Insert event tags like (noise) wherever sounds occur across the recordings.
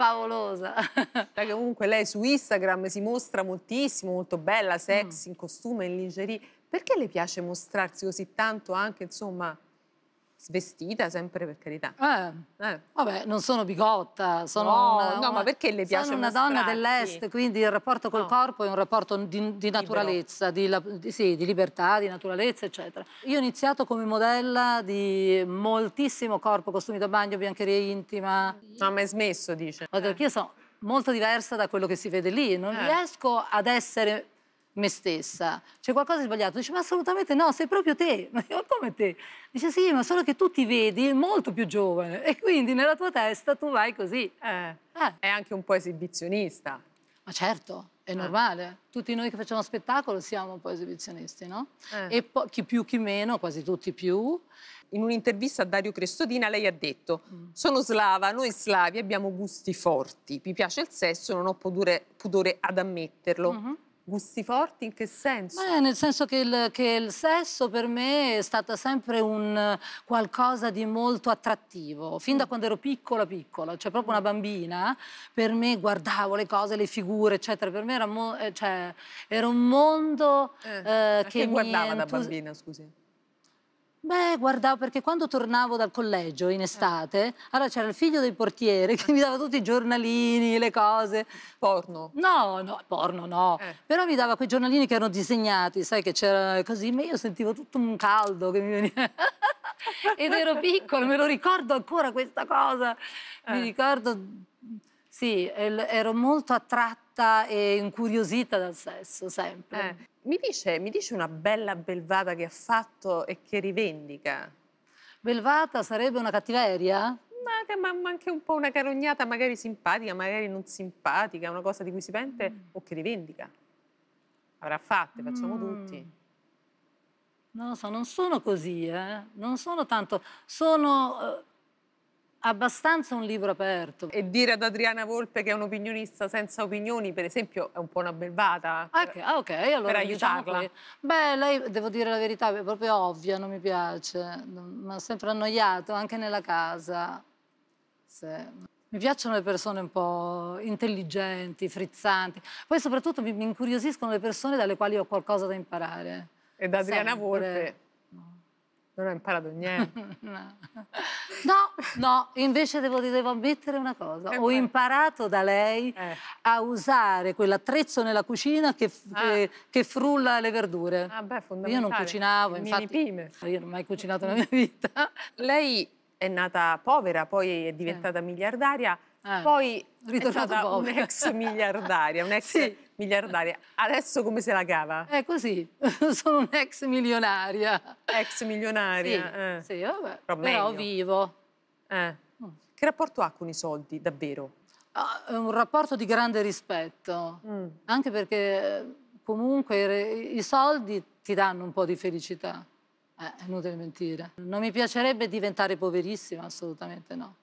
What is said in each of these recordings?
favolosa. (laughs) Perché comunque lei su Instagram si mostra moltissimo, molto bella, mm. sexy, mm. in costume, in lingerie. Perché le piace mostrarsi così tanto anche, insomma, svestita sempre per carità. Eh, eh. Vabbè, non sono bigotta, sono, no, una, no, una, sono una, donna dell'est, quindi il rapporto col no. corpo è un rapporto di, di naturalezza, di, di, sì, di, libertà, di naturalezza, eccetera. Io ho iniziato come modella di moltissimo corpo, costumi da bagno, biancheria intima. Non ma mai smesso, dice. Perché eh. io sono molto diversa da quello che si vede lì, non eh. riesco ad essere me stessa, c'è qualcosa di sbagliato. Dice, ma assolutamente no, sei proprio te. (laughs) Ma io, come te? Dice, sì, ma solo che tu ti vedi molto più giovane e quindi nella tua testa tu vai così. Eh, eh. È anche un po' esibizionista. Ma certo, è eh. normale. Eh. Tutti noi che facciamo spettacolo siamo un po' esibizionisti, no? Eh. E poi chi più, chi meno, quasi tutti più. In un'intervista a Dario Crestodina lei ha detto mm. sono slava, noi slavi abbiamo gusti forti, mi piace il sesso, non ho pudore, pudore ad ammetterlo. Mm -hmm Gusti forti in che senso? Beh, nel senso che il, che il, sesso per me è stato sempre un qualcosa di molto attrattivo, fin da mm. quando ero piccola piccola, cioè proprio una bambina, per me guardavo le cose, le figure, eccetera, per me era, mo eh, cioè, era un mondo eh, eh, che, che guardava da bambina, scusi? Beh, guardavo perché quando tornavo dal collegio in estate, allora c'era il figlio del portiere (laughs) che mi dava tutti i giornalini, le cose. Porno? No, no, porno no. Eh. Però mi dava quei giornalini che erano disegnati, sai che c'era così, ma io sentivo tutto un caldo che mi veniva. (laughs) Ed ero piccola, me lo ricordo ancora questa cosa. Eh. Mi ricordo, sì, ero molto attratta resta eh, incuriosita dal sesso, sempre. Eh. Mi, dice, mi dice una bella belvata che ha fatto e che rivendica? Belvata sarebbe una cattiveria? ma, anche un po' una carognata magari simpatica, magari non simpatica, una cosa di cui si pente mm. o che rivendica. Avrà fatte, facciamo mm. tutti. Non lo so, non sono così, eh? non sono tanto, sono eh, abbastanza un libro aperto. E dire ad Adriana Volpe che è un opinionista senza opinioni, per esempio, è un po' una belvata. Ah, okay, per, ah, ok, allora per diciamo aiutarla. Diciamo che, beh, lei, devo dire la verità, è proprio ovvia, non mi piace. Mi ha sempre annoiato, anche nella casa. Sì. Mi piacciono le persone un po' intelligenti, frizzanti. Poi soprattutto mi, mi incuriosiscono le persone dalle quali ho qualcosa da imparare. E da Adriana Volpe non ho imparato niente. (laughs) no. no. no, invece devo, devo ammettere una cosa. E ho poi... imparato da lei eh. a usare quell'attrezzo nella cucina che, ah. che, che, frulla le verdure. Ah beh, io non cucinavo, Il infatti. Pime. Io non ho mai cucinato nella mia vita. (laughs) Lei è nata povera, poi è diventata eh. miliardaria, eh. poi Ritornato è stata un'ex (laughs) miliardaria, un'ex sì miliardaria. Adesso come se la cava? È così, (laughs) sono un'ex milionaria. Ex milionaria? Sì, eh. sì vabbè. Però, Però vivo. Eh. Mm. Che rapporto ha con i soldi, davvero? Ah, è un rapporto di grande rispetto, mm. anche perché eh, comunque i soldi ti danno un po' di felicità. Eh, è inutile mentire. Non mi piacerebbe diventare poverissima, assolutamente no.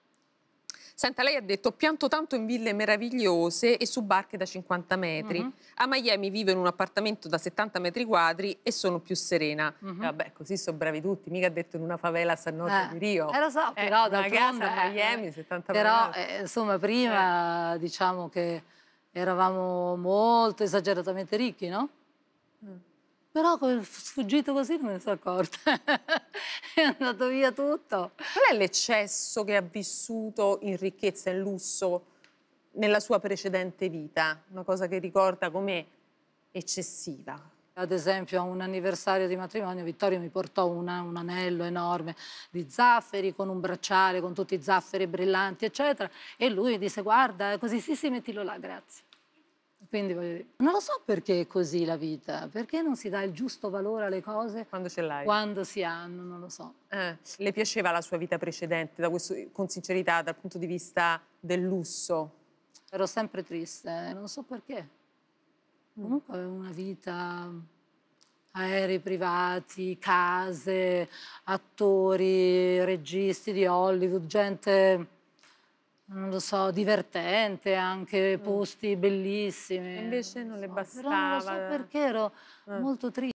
Senta, lei ha detto pianto tanto in ville meravigliose e su barche da 50 metri. Mm -hmm. A Miami vivo in un appartamento da 70 metri quadri e sono più serena. Mm -hmm. Vabbè, così sono bravi tutti, mica ha detto in una favela a San Norte eh, di Rio. Eh, lo so, eh, però da casa a eh, Miami, 70 eh, però, metri. Però, eh, insomma, prima diciamo che eravamo molto esageratamente ricchi, no? Mm. Però sfuggito così non me ne sono accorta. (laughs) andato via tutto. Qual è l'eccesso che ha vissuto in ricchezza e in lusso nella sua precedente vita? Una cosa che ricorda come eccessiva. Ad esempio a un anniversario di matrimonio Vittorio mi portò una, un anello enorme di zafferi con un bracciale, con tutti i zafferi brillanti, eccetera. E lui disse guarda, così sì sì mettilo là, grazie. Quindi non lo so perché è così la vita, perché non si dà il giusto valore alle cose quando ce l'hai. Quando si hanno, non lo so. Eh, le piaceva la sua vita precedente, questo, con sincerità, dal punto di vista del lusso? Ero sempre triste, eh, non so perché. Mm. Comunque avevo una vita, aerei privati, case, attori, registi di Hollywood, gente non lo so, divertente anche, mm. posti bellissimi. E invece non, le bastava. Però non lo so perché ero eh. molto triste.